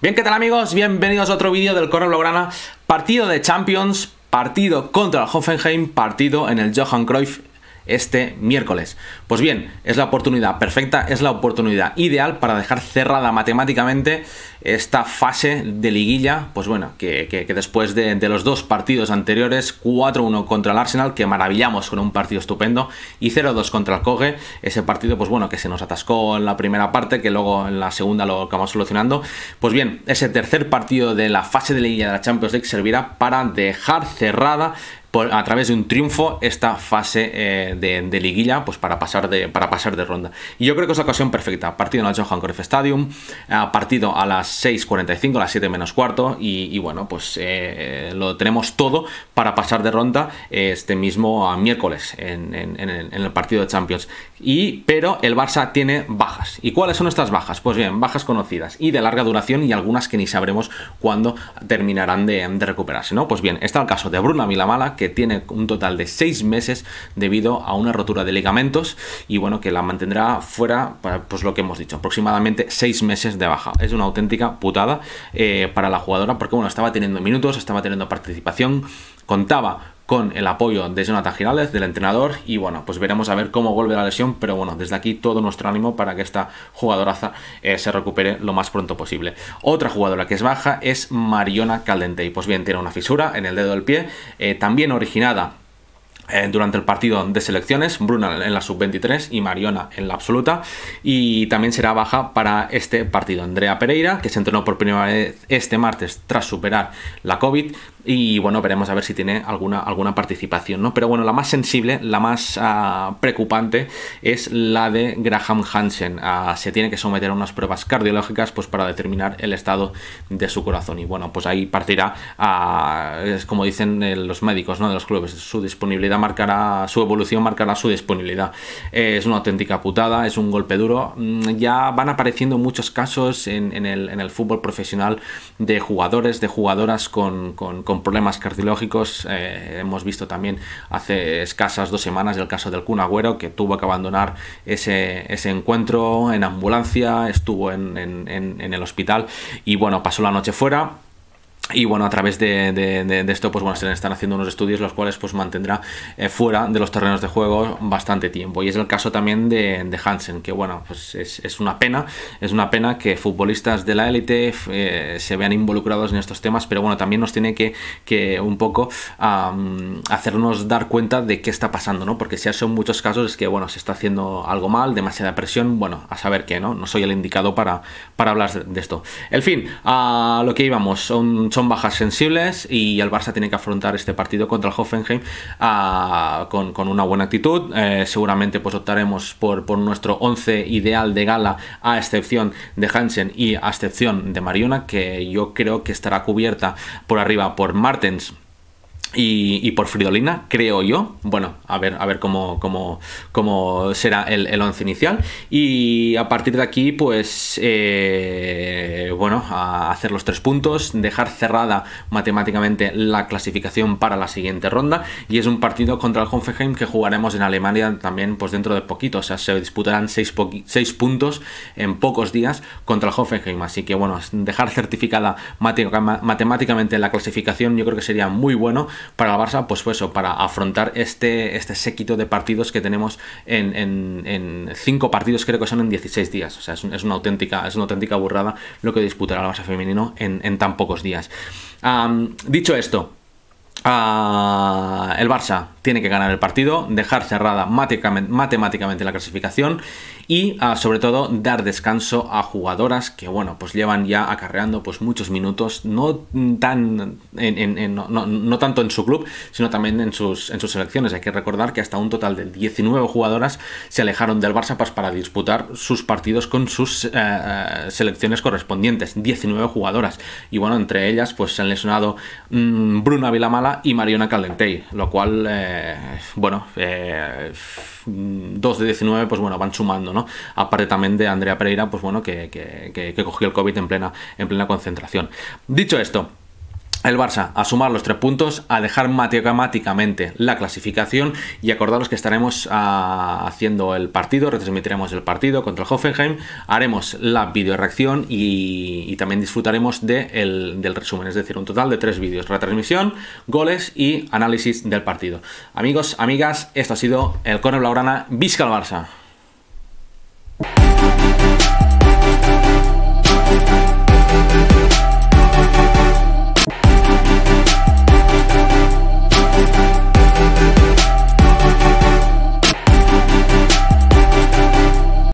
Bien, ¿qué tal amigos? Bienvenidos a otro vídeo del coro Lograna Partido de Champions, partido contra el Hoffenheim, partido en el Johan Cruyff este miércoles. Pues bien, es la oportunidad perfecta, es la oportunidad ideal para dejar cerrada matemáticamente esta fase de liguilla, pues bueno, que, después de, los dos partidos anteriores, 4-1 contra el Arsenal, que maravillamos con un partido estupendo, y 0-2 contra el Coge, ese partido, pues bueno, que se nos atascó en la primera parte, que luego en la segunda lo acabamos solucionando. Pues bien, ese tercer partido de la fase de liguilla de la Champions League servirá para dejar cerrada a través de un triunfo esta fase eh, de, liguilla pues para pasar de, para pasar de ronda. Y yo creo que es la ocasión perfecta. Partido en el Johan Cruyff Stadium, eh, partido a las 6.45, a las 7 menos cuarto y, bueno, pues eh, lo tenemos todo para pasar de ronda este mismo miércoles en, el, partido de Champions. Y, pero el Barça tiene bajas. ¿Y cuáles son estas bajas? Pues bien, bajas conocidas y de larga duración y algunas que ni sabremos cuándo terminarán de, recuperarse. ¿no? Pues bien, está el caso de Bruna Milamala, que tiene un total de seis meses debido a una rotura de ligamentos y bueno, que la mantendrá fuera, pues lo que hemos dicho, aproximadamente seis meses de baja. Es una auténtica putada eh, para la jugadora porque bueno, estaba teniendo minutos, estaba teniendo participación, contaba con el apoyo de Jonathan Girales, del entrenador, y bueno, pues veremos a ver cómo vuelve la lesión, pero bueno, desde aquí todo nuestro ánimo para que esta jugadoraza eh, se recupere lo más pronto posible. Otra jugadora que es baja es Mariona Caldente, y pues bien, tiene una fisura en el dedo del pie, eh, también originada eh, durante el partido de selecciones, Bruna en la sub-23 y Mariona en la absoluta. Y también será baja para este partido Andrea Pereira, que se entrenó por primera vez este martes tras superar la COVID y bueno, veremos a ver si tiene alguna, alguna participación, ¿no? Pero bueno, la más sensible, la más ah, preocupante es la de Graham Hansen. Ah, se tiene que someter a unas pruebas cardiológicas pues para determinar el estado de su corazón y bueno, pues ahí partirá, ah, es como dicen eh, los médicos ¿no? de los clubes, su disponibilidad marcará, su evolución marcará su disponibilidad. Eh, es una auténtica putada, es un golpe duro. Mm, ya van apareciendo muchos casos en, el, en el, fútbol profesional de jugadores, de jugadoras con problemas cardiológicos. Eh, hemos visto también hace escasas dos semanas el caso del Kun Agüero, que tuvo que abandonar ese, ese encuentro en ambulancia, estuvo en, en el hospital y bueno, pasó la noche fuera y bueno, a través de, esto, pues bueno, se están haciendo unos estudios los cuales pues mantendrá eh, fuera de los terrenos de juego bastante tiempo. Y es el caso también de, Hansen, que bueno, pues es, una pena, es una pena que futbolistas de la élite eh, se vean involucrados en estos temas, pero bueno, también nos tiene que, que un poco hacernos dar cuenta de qué está pasando, ¿no? Porque si son muchos casos es que bueno, se está haciendo algo mal, demasiada presión, bueno, a saber qué, ¿no? No soy el indicado para, para hablar de esto. En fin, a lo que íbamos, son son bajas sensibles y el Barça tiene que afrontar este partido contra el Hoffenheim ah, con, una buena actitud. Eh, seguramente pues optaremos por, nuestro 11 ideal de gala a excepción de Hansen y a excepción de Mariona, que yo creo que estará cubierta por arriba por Martens y, por Fridolina, creo yo. Bueno, a ver, a ver cómo, será el, once inicial. Y a partir de aquí, pues, eh, bueno, a hacer los tres puntos, dejar cerrada matemáticamente la clasificación para la siguiente ronda. Y es un partido contra el Hoffenheim que jugaremos en Alemania también, pues dentro de poquito. O sea, se disputarán seis, seis puntos en pocos días contra el Hoffenheim. Así que, bueno, dejar certificada matemáticamente la clasificación yo creo que sería muy bueno para el Barça, pues eso, para afrontar este, este séquito de partidos que tenemos en, 5 cinco partidos, creo que son en 16 días. O sea, es, una, auténtica, es auténtica burrada lo que disputará el Barça femenino en, tan pocos días. dicho esto, ah, el Barça tiene que ganar el partido, dejar cerrada matemáticamente la clasificación y ah, sobre todo dar descanso a jugadoras que bueno pues llevan ya acarreando pues muchos minutos no tan no, tanto en su club sino también en sus, en sus selecciones hay que recordar que hasta un total de 19 jugadoras se alejaron del Barça pues, para disputar sus partidos con sus eh, eh, selecciones correspondientes 19 jugadoras y bueno entre ellas pues se han lesionado mm, Bruna Vilamala y Mariona Calentey lo cual eh, bueno dos 2 de 19 pues bueno van sumando ¿no? Aparte también de Andrea Pereira, pues bueno, que, cogió el COVID en plena, concentración. Dicho esto, el Barça a sumar los tres puntos, a dejar matemáticamente la clasificación y acordaros que estaremos ah, haciendo el partido, retransmitiremos el partido contra el Hoffenheim, haremos la videoreacción y, y también disfrutaremos del resumen, es decir, un total de tres vídeos, retransmisión, goles y análisis del partido. Amigos, amigas, esto ha sido el Corner Blaurana, Vizca el Barça.